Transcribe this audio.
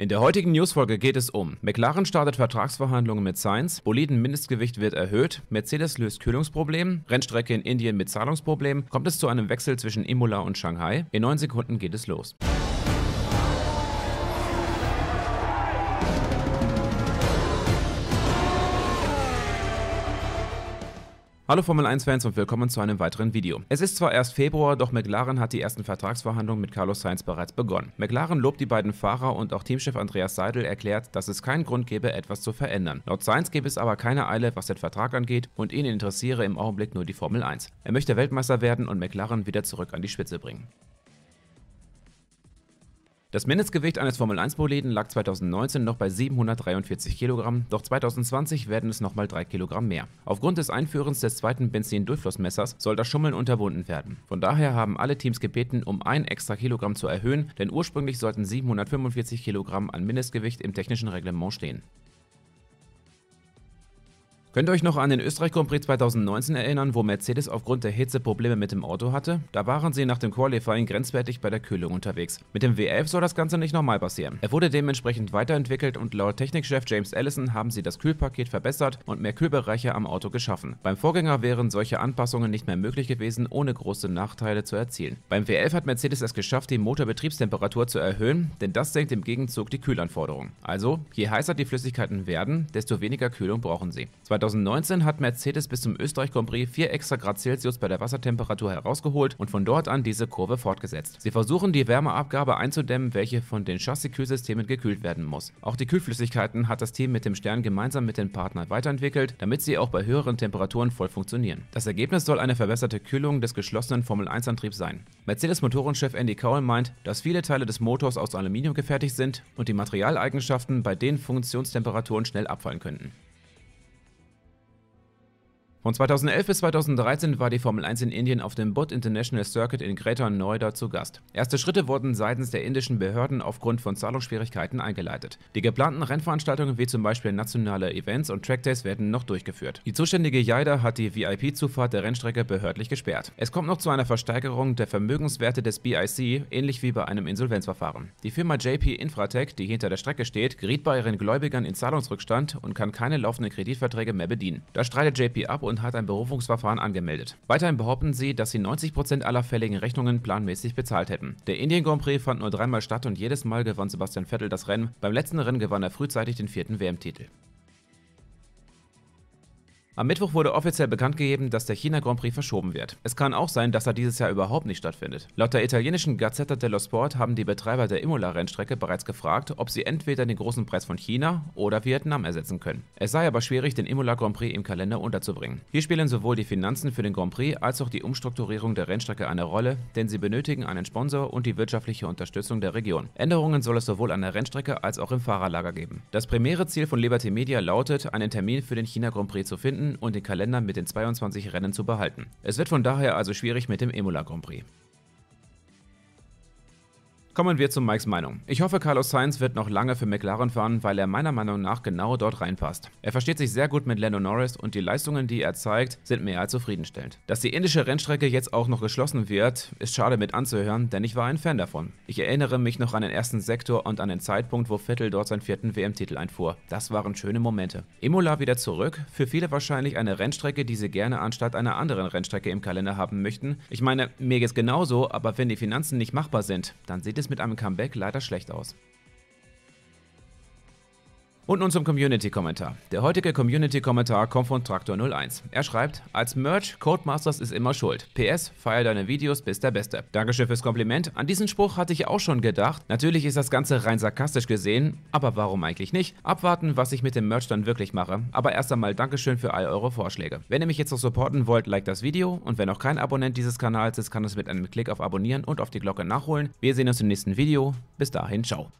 In der heutigen Newsfolge geht es um McLaren startet Vertragsverhandlungen mit Sainz, Boliden Mindestgewicht wird erhöht, Mercedes löst Kühlungsproblem, Rennstrecke in Indien mit Zahlungsproblemen, kommt es zu einem Wechsel zwischen Imola und Shanghai. In neun Sekunden geht es los. Hallo Formel 1 Fans und willkommen zu einem weiteren Video. Es ist zwar erst Februar, doch McLaren hat die ersten Vertragsverhandlungen mit Carlos Sainz bereits begonnen. McLaren lobt die beiden Fahrer und auch Teamchef Andreas Seidel erklärt, dass es keinen Grund gäbe, etwas zu verändern. Laut Sainz gäbe es aber keine Eile, was den Vertrag angeht und ihn interessiere im Augenblick nur die Formel 1. Er möchte Weltmeister werden und McLaren wieder zurück an die Spitze bringen. Das Mindestgewicht eines Formel-1-Proleten lag 2019 noch bei 743 Kilogramm, doch 2020 werden es nochmal 3 Kilogramm mehr. Aufgrund des Einführens des zweiten Benzin-Durchflussmessers soll das Schummeln unterwunden werden. Von daher haben alle Teams gebeten, um ein extra Kilogramm zu erhöhen, denn ursprünglich sollten 745 Kilogramm an Mindestgewicht im technischen Reglement stehen. Könnt ihr euch noch an den Österreich Grand Prix 2019 erinnern, wo Mercedes aufgrund der Hitze Probleme mit dem Auto hatte? Da waren sie nach dem Qualifying grenzwertig bei der Kühlung unterwegs. Mit dem W11 soll das Ganze nicht nochmal passieren. Er wurde dementsprechend weiterentwickelt und laut Technikchef James Allison haben sie das Kühlpaket verbessert und mehr Kühlbereiche am Auto geschaffen. Beim Vorgänger wären solche Anpassungen nicht mehr möglich gewesen, ohne große Nachteile zu erzielen. Beim W11 hat Mercedes es geschafft, die Motorbetriebstemperatur zu erhöhen, denn das senkt im Gegenzug die Kühlanforderungen. Also, je heißer die Flüssigkeiten werden, desto weniger Kühlung brauchen sie. 2019 hat Mercedes bis zum Österreich Grand Prix 4 extra Grad Celsius bei der Wassertemperatur herausgeholt und von dort an diese Kurve fortgesetzt. Sie versuchen die Wärmeabgabe einzudämmen, welche von den Chassis-Kühlsystemen gekühlt werden muss. Auch die Kühlflüssigkeiten hat das Team mit dem Stern gemeinsam mit den Partnern weiterentwickelt, damit sie auch bei höheren Temperaturen voll funktionieren. Das Ergebnis soll eine verbesserte Kühlung des geschlossenen Formel-1-Antriebs sein. Mercedes-Motorenchef Andy Cowell meint, dass viele Teile des Motors aus Aluminium gefertigt sind und die Materialeigenschaften bei den Funktionstemperaturen schnell abfallen könnten. Von 2011 bis 2013 war die Formel 1 in Indien auf dem Bud International Circuit in Greater Noida zu Gast. Erste Schritte wurden seitens der indischen Behörden aufgrund von Zahlungsschwierigkeiten eingeleitet. Die geplanten Rennveranstaltungen wie zum Beispiel nationale Events und Trackdays werden noch durchgeführt. Die zuständige JAIDA hat die VIP-Zufahrt der Rennstrecke behördlich gesperrt. Es kommt noch zu einer Versteigerung der Vermögenswerte des BIC, ähnlich wie bei einem Insolvenzverfahren. Die Firma JP Infratech, die hinter der Strecke steht, geriet bei ihren Gläubigern in Zahlungsrückstand und kann keine laufenden Kreditverträge mehr bedienen. Da streitet JP ab und und hat ein Berufungsverfahren angemeldet. Weiterhin behaupten sie, dass sie 90% aller fälligen Rechnungen planmäßig bezahlt hätten. Der Indien Grand Prix fand nur dreimal statt und jedes Mal gewann Sebastian Vettel das Rennen. Beim letzten Rennen gewann er frühzeitig den vierten WM-Titel. Am Mittwoch wurde offiziell bekannt gegeben, dass der China Grand Prix verschoben wird. Es kann auch sein, dass er dieses Jahr überhaupt nicht stattfindet. Laut der italienischen Gazzetta dello Sport haben die Betreiber der Imola-Rennstrecke bereits gefragt, ob sie entweder den großen Preis von China oder Vietnam ersetzen können. Es sei aber schwierig, den Imola Grand Prix im Kalender unterzubringen. Hier spielen sowohl die Finanzen für den Grand Prix als auch die Umstrukturierung der Rennstrecke eine Rolle, denn sie benötigen einen Sponsor und die wirtschaftliche Unterstützung der Region. Änderungen soll es sowohl an der Rennstrecke als auch im Fahrerlager geben. Das primäre Ziel von Liberty Media lautet, einen Termin für den China Grand Prix zu finden und den Kalender mit den 22 Rennen zu behalten. Es wird von daher also schwierig mit dem Imola Grand Prix. Kommen wir zu Mikes Meinung. Ich hoffe, Carlos Sainz wird noch lange für McLaren fahren, weil er meiner Meinung nach genau dort reinpasst. Er versteht sich sehr gut mit Lando Norris und die Leistungen, die er zeigt, sind mehr als zufriedenstellend. Dass die indische Rennstrecke jetzt auch noch geschlossen wird, ist schade mit anzuhören, denn ich war ein Fan davon. Ich erinnere mich noch an den ersten Sektor und an den Zeitpunkt, wo Vettel dort seinen vierten WM-Titel einfuhr. Das waren schöne Momente. Imola wieder zurück, für viele wahrscheinlich eine Rennstrecke, die sie gerne anstatt einer anderen Rennstrecke im Kalender haben möchten. Ich meine, mir geht's genauso, aber wenn die Finanzen nicht machbar sind, dann sieht es mit einem Comeback leider schlecht aus. Und nun zum Community-Kommentar. Der heutige Community-Kommentar kommt von Traktor01. Er schreibt, als Merch, Codemasters ist immer schuld. PS, feier deine Videos, bist der Beste. Dankeschön fürs Kompliment. An diesen Spruch hatte ich auch schon gedacht. Natürlich ist das Ganze rein sarkastisch gesehen, aber warum eigentlich nicht? Abwarten, was ich mit dem Merch dann wirklich mache. Aber erst einmal Dankeschön für all eure Vorschläge. Wenn ihr mich jetzt noch supporten wollt, like das Video. Und wenn noch kein Abonnent dieses Kanals ist, kann es mit einem Klick auf Abonnieren und auf die Glocke nachholen. Wir sehen uns im nächsten Video. Bis dahin, ciao.